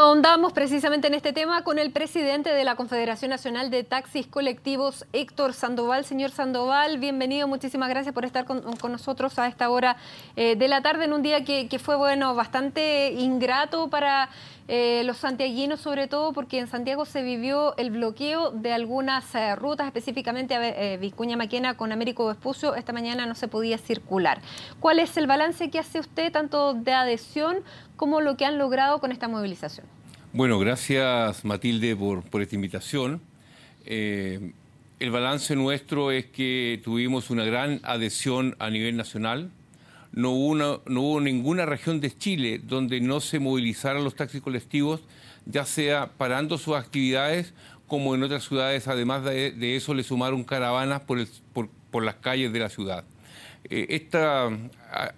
Ahondamos precisamente en este tema con el presidente de la Confederación Nacional de Taxis Colectivos, Héctor Sandoval. Señor Sandoval, bienvenido, muchísimas gracias por estar con, nosotros a esta hora eh, de la tarde en un día que, que fue bueno, bastante ingrato para eh, los santiaguinos sobre todo, porque en Santiago se vivió el bloqueo de algunas eh, rutas, específicamente a eh, Vicuña Maquena con Américo Vespucio, esta mañana no se podía circular. ¿Cuál es el balance que hace usted tanto de adhesión como lo que han logrado con esta movilización? Bueno, gracias Matilde por, esta invitación. el balance nuestro es que tuvimos una gran adhesión a nivel nacional no hubo, ninguna región de Chile donde no se movilizaran los taxis colectivos, ya sea parando sus actividades como en otras ciudades, además de, eso le sumaron caravanas por, por las calles de la ciudad este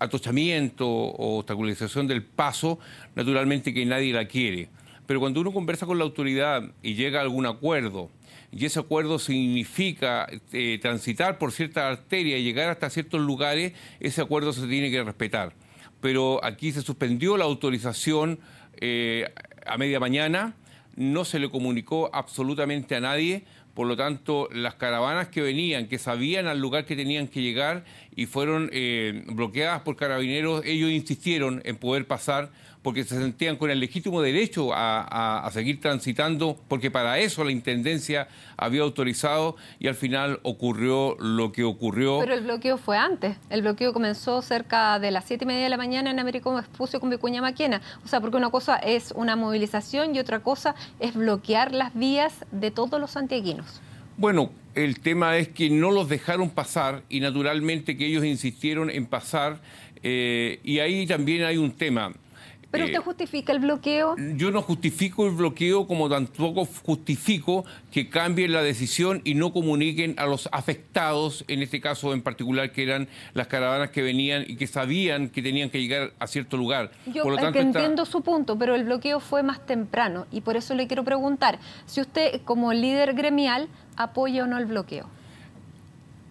atochamiento o obstaculización del paso, naturalmente que nadie la quiere. Pero cuando uno conversa con la autoridad y llega a algún acuerdo, y ese acuerdo significa eh, transitar por cierta arteria y llegar hasta ciertos lugares, ese acuerdo se tiene que respetar. Pero aquí se suspendió la autorización eh, a media mañana, no se le comunicó absolutamente a nadie, por lo tanto las caravanas que venían, que sabían al lugar que tenían que llegar, y fueron eh, bloqueadas por carabineros, ellos insistieron en poder pasar porque se sentían con el legítimo derecho a, seguir transitando, porque para eso la Intendencia había autorizado y al final ocurrió lo que ocurrió. Pero el bloqueo fue antes, el bloqueo comenzó cerca de las siete y media de la mañana en Américo expuso con Vicuña Maquena, o sea, porque una cosa es una movilización y otra cosa es bloquear las vías de todos los santiaguinos. Bueno, el tema es que no los dejaron pasar y naturalmente que ellos insistieron en pasar. Eh, y ahí también hay un tema. ¿Pero usted eh, justifica el bloqueo? Yo no justifico el bloqueo como tampoco justifico que cambien la decisión y no comuniquen a los afectados, en este caso en particular que eran las caravanas que venían y que sabían que tenían que llegar a cierto lugar. Yo entiendo su punto, pero el bloqueo fue más temprano y por eso le quiero preguntar, si usted como líder gremial apoya o no el bloqueo.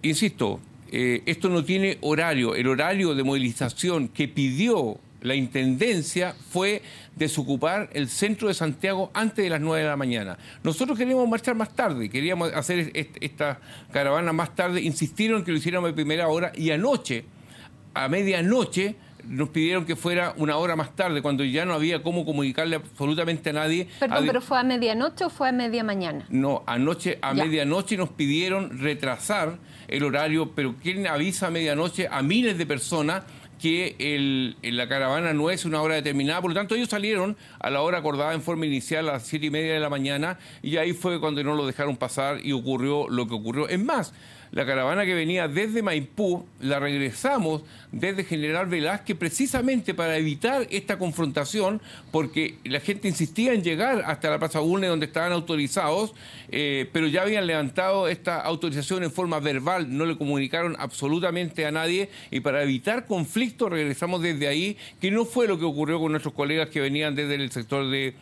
Insisto, eh, esto no tiene horario. El horario de movilización que pidió la intendencia fue desocupar el centro de Santiago antes de las 9 de la mañana. Nosotros queríamos marchar más tarde, queríamos hacer esta caravana más tarde, insistieron que lo hiciéramos de primera hora y anoche, a medianoche, nos pidieron que fuera una hora más tarde, cuando ya no había cómo comunicarle absolutamente a nadie. Perdón, pero ¿fue a medianoche o fue a media mañana? No, anoche, a medianoche nos pidieron retrasar el horario, pero ¿quién avisa a medianoche a miles de personas? que la caravana no es una hora determinada, por lo tanto ellos salieron a la hora acordada en forma inicial a las siete y media de la mañana y ahí fue cuando no lo dejaron pasar y ocurrió lo que ocurrió. Es más, la caravana que venía desde Maipú la regresamos desde General Velázquez precisamente para evitar esta confrontación porque la gente insistía en llegar hasta la Plaza Urne donde estaban autorizados, eh, pero ya habían levantado esta autorización en forma verbal, no le comunicaron absolutamente a nadie y para evitar conflicto regresamos desde ahí, que no fue lo que ocurrió con nuestros colegas que venían desde el sector de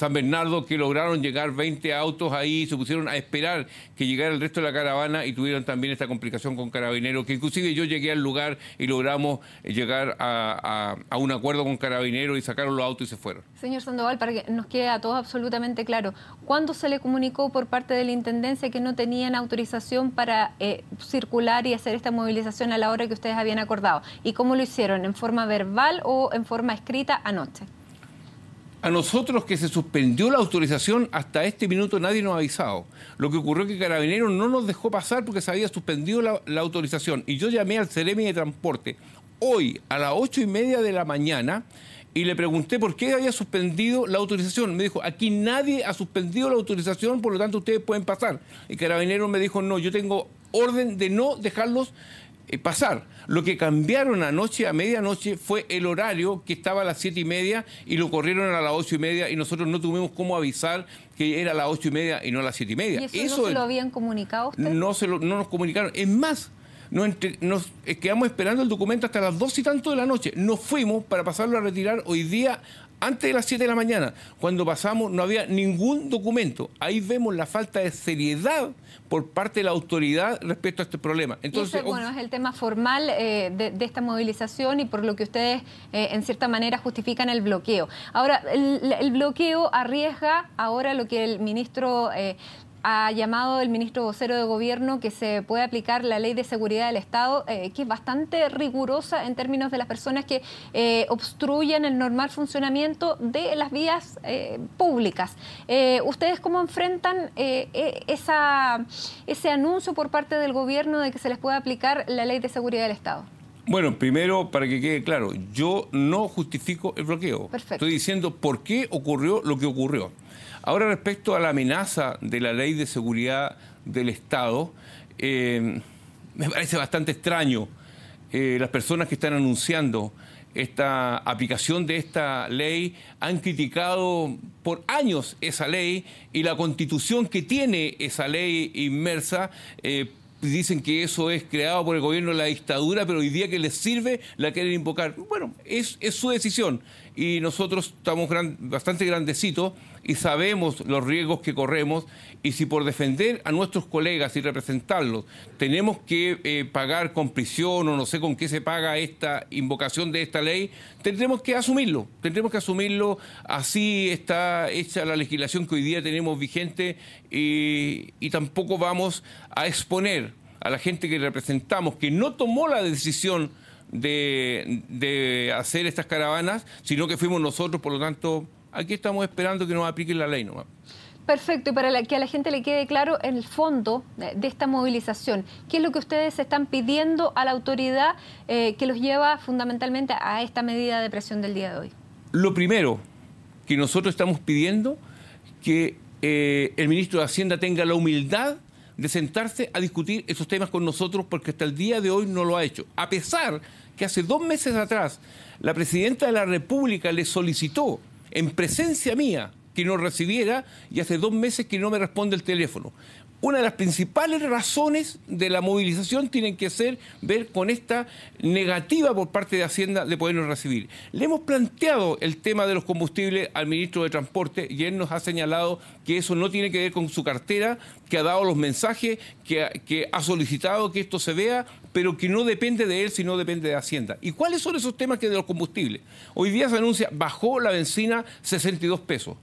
San Bernardo que lograron llegar 20 autos ahí, y se pusieron a esperar que llegara el resto de la caravana y tuvieron también esta complicación con Carabineros, que inclusive yo llegué al lugar y logramos eh, llegar a, un acuerdo con Carabineros y sacaron los autos y se fueron. Señor Sandoval, para que nos quede a todos absolutamente claro, ¿cuándo se le comunicó por parte de la Intendencia que no tenían autorización para eh, circular y hacer esta movilización a la hora que ustedes habían acordado? ¿Y cómo lo hicieron? ¿En forma verbal o en forma escrita anoche? A nosotros que se suspendió la autorización, hasta este minuto nadie nos ha avisado. Lo que ocurrió es que carabinero no nos dejó pasar porque se había suspendido la, autorización. Y yo llamé al Ceremi de Transporte hoy a las ocho y media de la mañana y le pregunté por qué había suspendido la autorización. Me dijo, aquí nadie ha suspendido la autorización, por lo tanto ustedes pueden pasar. Y carabinero me dijo, no, yo tengo orden de no dejarlos eh, pasar. Lo que cambiaron anoche a medianoche fue el horario que estaba a las siete y media y lo corrieron a las ocho y media y nosotros no tuvimos cómo avisar que era a las ocho y media y no a las siete y media. eso, no se lo habían comunicado No, se lo, no nos comunicaron. Es más, nos, eh, quedamos esperando el documento hasta las dos y tanto de la noche. Nos fuimos para pasarlo a retirar hoy día antes de las 7 de la mañana, cuando pasamos, no había ningún documento. Ahí vemos la falta de seriedad por parte de la autoridad respecto a este problema. Entonces, ese, bueno, es el tema formal eh, de, esta movilización y por lo que ustedes, eh, en cierta manera, justifican el bloqueo. Ahora, el, bloqueo arriesga ahora lo que el ministro eh, ha llamado el ministro vocero de gobierno que se puede aplicar la ley de seguridad del Estado, eh, que es bastante rigurosa en términos de las personas que eh, obstruyen el normal funcionamiento de las vías eh, públicas. ¿Ustedes cómo enfrentan e, esa, ese anuncio por parte del gobierno de que se les puede aplicar la ley de seguridad del Estado? Bueno, primero, para que quede claro, yo no justifico el bloqueo. Estoy diciendo por qué ocurrió lo que ocurrió. Ahora, respecto a la amenaza de la ley de seguridad del Estado, eh, me parece bastante extraño eh, las personas que están anunciando esta aplicación de esta ley han criticado por años esa ley y la constitución que tiene esa ley inmersa eh, dicen que eso es creado por el gobierno de la dictadura, pero hoy día que les sirve la quieren invocar. Bueno, es, es su decisión y nosotros estamos bastante grandecitos y sabemos los riesgos que corremos y si por defender a nuestros colegas y representarlos tenemos que eh, pagar con prisión o no sé con qué se paga esta invocación de esta ley, tendremos que asumirlo, tendremos que asumirlo, así está hecha la legislación que hoy día tenemos vigente y, tampoco vamos a exponer a la gente que representamos, que no tomó la decisión de, de hacer estas caravanas, sino que fuimos nosotros, por lo tanto, Aquí estamos esperando que nos apliquen la ley nomás. Perfecto, y para que a la gente le quede claro en el fondo eh, de esta movilización, ¿qué es lo que ustedes están pidiendo a la autoridad eh, que los lleva fundamentalmente a esta medida de presión del día de hoy? Lo primero que nosotros estamos pidiendo que eh, el ministro de Hacienda tenga la humildad de sentarse a discutir esos temas con nosotros porque hasta el día de hoy no lo ha hecho. A pesar que hace dos meses atrás la presidenta de la República le solicitó en presencia mía que no recibiera y hace dos meses que no me responde el teléfono una de las principales razones de la movilización tienen que ser ver con esta negativa por parte de Hacienda de podernos recibir. Le hemos planteado el tema de los combustibles al ministro de Transporte y él nos ha señalado que eso no tiene que ver con su cartera, que ha dado los mensajes, que, ha solicitado que esto se vea, pero que no depende de él, sino depende de Hacienda. ¿Y cuáles son esos temas que de los combustibles? Hoy día se anuncia, bajó la benzina 62 pesos.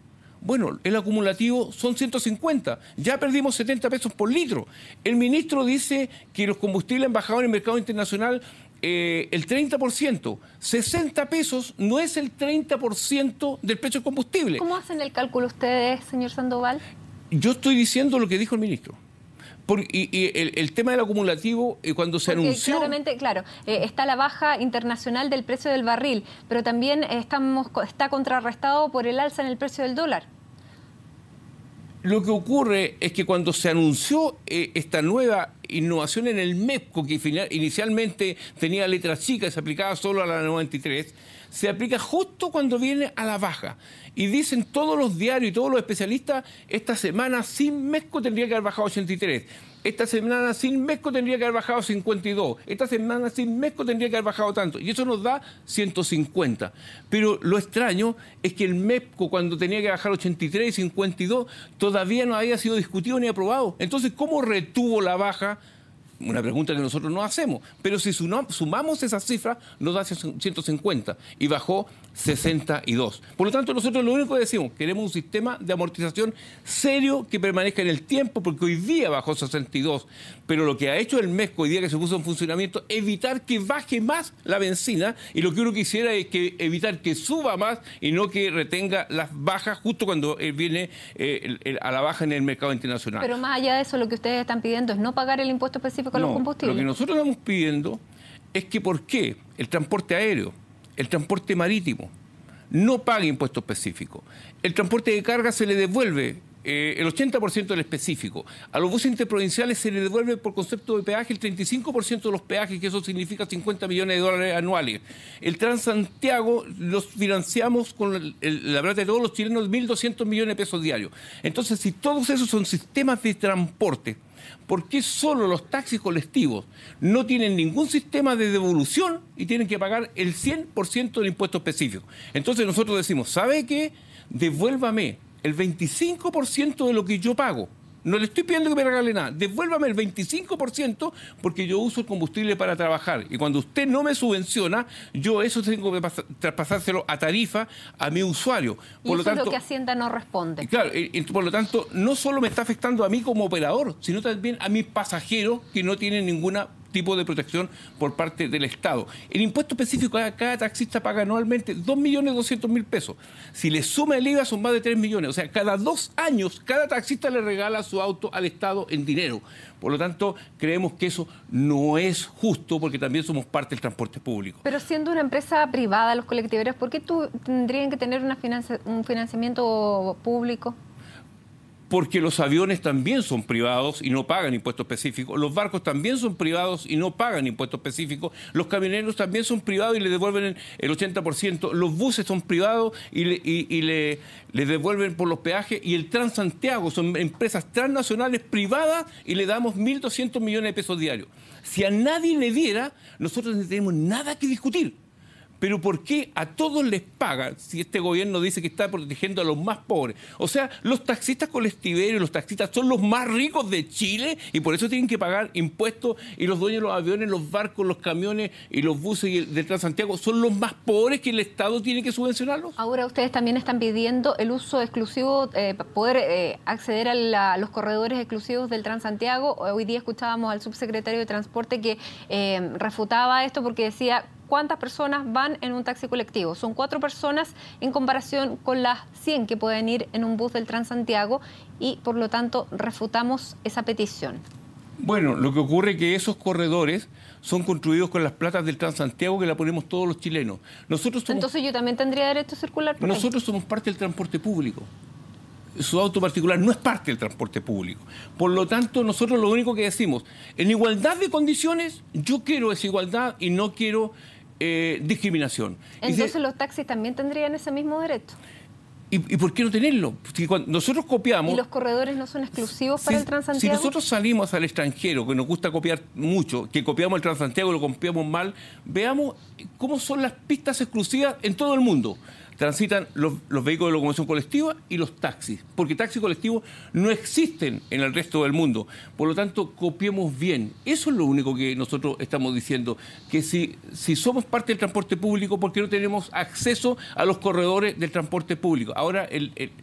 Bueno, el acumulativo son 150. Ya perdimos 70 pesos por litro. El ministro dice que los combustibles han bajado en el mercado internacional eh, el 30%. 60 pesos no es el 30% del precio del combustible. ¿Cómo hacen el cálculo ustedes, señor Sandoval? Yo estoy diciendo lo que dijo el ministro. y, el, tema del acumulativo, eh, cuando se anunció... Claramente, claro, eh, está la baja internacional del precio del barril, pero también estamos, está contrarrestado por el alza en el precio del dólar. Lo que ocurre es que cuando se anunció eh, esta nueva innovación en el MEPCO, que inicialmente tenía letras chicas, se aplicaba solo a la 93, se aplica justo cuando viene a la baja. Y dicen todos los diarios y todos los especialistas, esta semana sin MEPCO tendría que haber bajado 83. Esta semana sin Mesco tendría que haber bajado 52. Esta semana sin Mesco tendría que haber bajado tanto. Y eso nos da 150. Pero lo extraño es que el MESCO, cuando tenía que bajar 83 y 52, todavía no había sido discutido ni aprobado. Entonces, ¿cómo retuvo la baja? una pregunta que nosotros no hacemos. Pero si sumamos esas cifras, nos da 150 y bajó 62. Por lo tanto, nosotros lo único que decimos, queremos un sistema de amortización serio que permanezca en el tiempo, porque hoy día bajó 62. Pero lo que ha hecho el MESCO hoy día que se puso en funcionamiento, evitar que baje más la benzina, y lo que uno quisiera es que evitar que suba más y no que retenga las bajas justo cuando eh, viene eh, a la baja en el mercado internacional. Pero más allá de eso, lo que ustedes están pidiendo es no pagar el impuesto específico a los combustibles. Lo que nosotros estamos pidiendo es que, ¿por qué? El transporte aéreo el transporte marítimo no paga impuesto específico. El transporte de carga se le devuelve eh, el 80% del específico. A los buses interprovinciales se le devuelve por concepto de peaje el 35% de los peajes, que eso significa 50 millones de dólares anuales. El Transantiago los financiamos con la verdad de todos los chilenos, 1.200 millones de pesos diarios. Entonces, si todos esos son sistemas de transporte ¿Por qué solo los taxis colectivos no tienen ningún sistema de devolución y tienen que pagar el 100% del impuesto específico? Entonces nosotros decimos, ¿sabe qué? Devuélvame el 25% de lo que yo pago no le estoy pidiendo que me regale nada. Devuélvame el 25% porque yo uso el combustible para trabajar. Y cuando usted no me subvenciona, yo eso tengo que traspasárselo a tarifa a mi usuario. Por y tanto, es lo que Hacienda no responde. Claro, eh, eh, por lo tanto, no solo me está afectando a mí como operador, sino también a mis pasajeros que no tienen ninguna tipo de protección por parte del Estado. El impuesto específico a cada taxista paga anualmente 2.200.000 pesos. Si le suma el IVA son más de 3 millones. O sea, cada dos años cada taxista le regala su auto al Estado en dinero. Por lo tanto, creemos que eso no es justo porque también somos parte del transporte público. Pero siendo una empresa privada, los colectiveros, ¿por qué tú tendrían que tener una un financiamiento público? porque los aviones también son privados y no pagan impuestos específicos, los barcos también son privados y no pagan impuestos específicos, los camioneros también son privados y le devuelven el 80%, los buses son privados y le, devuelven por los peajes y el Transantiago son empresas transnacionales privadas y le damos 1.200 millones de pesos diarios. Si a nadie le diera, nosotros no tenemos nada que discutir. Pero ¿por qué a todos les pagan si este gobierno dice que está protegiendo a los más pobres? O sea, los taxistas colectiveros, los taxistas son los más ricos de Chile y por eso tienen que pagar impuestos y los dueños de los aviones, los barcos, los camiones y los buses del Transantiago son los más pobres que el Estado tiene que subvencionarlos. Ahora ustedes también están pidiendo el uso exclusivo, eh, para poder eh, acceder a, los corredores exclusivos del Transantiago. Hoy día escuchábamos al subsecretario de Transporte que eh, refutaba esto porque decía cuántas personas van en un taxi colectivo. Son cuatro personas en comparación con las 100 que pueden ir en un bus del Transantiago y por lo tanto refutamos esa petición. Bueno, lo que ocurre es que esos corredores son construidos con las platas del Transantiago que la ponemos todos los chilenos. Nosotros Entonces yo también tendría derecho a circular. Nosotros somos parte del transporte público su auto particular no es parte del transporte público. Por lo tanto, nosotros lo único que decimos, en igualdad de condiciones, yo quiero esa igualdad y no quiero eh, discriminación. Entonces los taxis también tendrían ese mismo derecho. ¿Y, por qué no tenerlo? nosotros copiamos... ¿Y los corredores no son exclusivos para el Transantiago? Si nosotros salimos al extranjero, que nos gusta copiar mucho, que copiamos el Transantiago, lo copiamos mal, veamos cómo son las pistas exclusivas en todo el mundo transitan los, vehículos de locomoción colectiva y los taxis, porque taxis colectivos no existen en el resto del mundo. Por lo tanto, copiemos bien. Eso es lo único que nosotros estamos diciendo, que si, si somos parte del transporte público, ¿por qué no tenemos acceso a los corredores del transporte público? Ahora,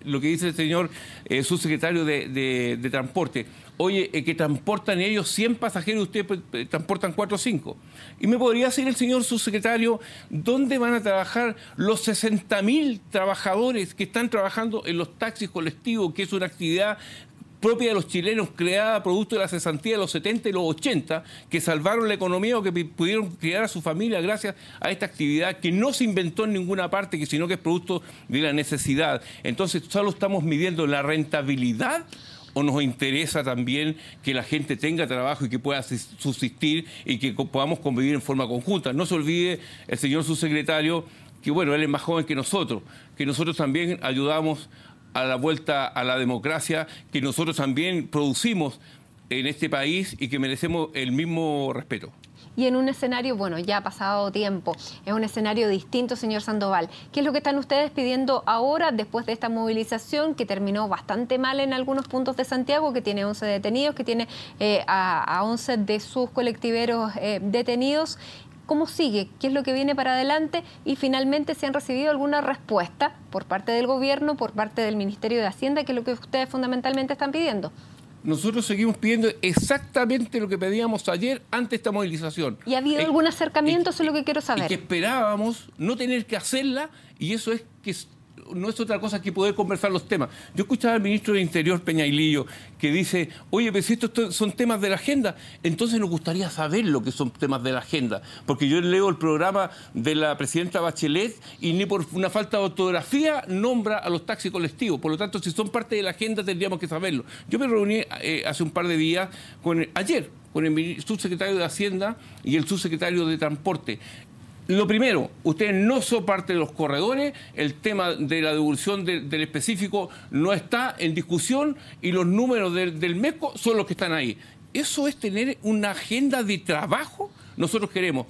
lo que dice el señor eh, subsecretario de, de Transporte, oye, eh, que transportan ellos 100 pasajeros, ustedes pues, eh, transportan 4 o 5. Y me podría decir el señor subsecretario, ¿dónde van a trabajar los 60.000 trabajadores que están trabajando en los taxis colectivos, que es una actividad propia de los chilenos, creada producto de la cesantía de los 70 y los 80, que salvaron la economía o que pudieron criar a su familia gracias a esta actividad que no se inventó en ninguna parte, sino que es producto de la necesidad. Entonces, solo estamos midiendo la rentabilidad o nos interesa también que la gente tenga trabajo y que pueda subsistir y que podamos convivir en forma conjunta. No se olvide el señor subsecretario que, bueno, él es más joven que nosotros, que nosotros también ayudamos a la vuelta a la democracia, que nosotros también producimos en este país y que merecemos el mismo respeto y en un escenario, bueno, ya ha pasado tiempo, es un escenario distinto, señor Sandoval. ¿Qué es lo que están ustedes pidiendo ahora después de esta movilización que terminó bastante mal en algunos puntos de Santiago, que tiene 11 detenidos, que tiene eh, a, 11 de sus colectiveros eh, detenidos? ¿Cómo sigue? ¿Qué es lo que viene para adelante? Y finalmente, ¿se han recibido alguna respuesta por parte del gobierno, por parte del Ministerio de Hacienda, que es lo que ustedes fundamentalmente están pidiendo nosotros seguimos pidiendo exactamente lo que pedíamos ayer ante esta movilización. ¿Y ha habido eh, algún acercamiento? eso es lo que quiero saber. Y que esperábamos no tener que hacerla y eso es que no es otra cosa que poder conversar los temas. Yo escuchaba al ministro de Interior, Peña Lillo, que dice, oye, pero si estos son temas de la agenda, entonces nos gustaría saber lo que son temas de la agenda, porque yo leo el programa de la presidenta Bachelet y ni por una falta de ortografía nombra a los taxis colectivos, por lo tanto, si son parte de la agenda tendríamos que saberlo. Yo me reuní eh, hace un par de días, con ayer, con el subsecretario de Hacienda y el subsecretario de Transporte. Lo primero, ustedes no son parte de los corredores, el tema de la devolución del específico no está en discusión y los números del MECO son los que están ahí. Eso es tener una agenda de trabajo. Nosotros queremos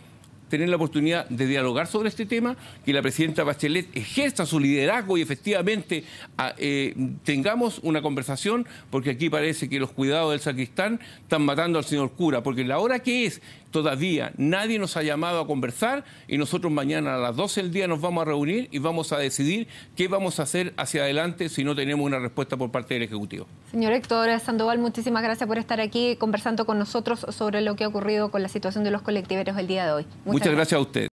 tener la oportunidad de dialogar sobre este tema, que la presidenta Bachelet ejerza su liderazgo y efectivamente ah, eh, tengamos una conversación, porque aquí parece que los cuidados del sacristán están matando al señor cura, porque la hora que es todavía nadie nos ha llamado a conversar y nosotros mañana a las 12 del día nos vamos a reunir y vamos a decidir qué vamos a hacer hacia adelante si no tenemos una respuesta por parte del Ejecutivo. Señor Héctor Sandoval, muchísimas gracias por estar aquí conversando con nosotros sobre lo que ha ocurrido con la situación de los colectiveros el día de hoy. Muchas, gracias a usted.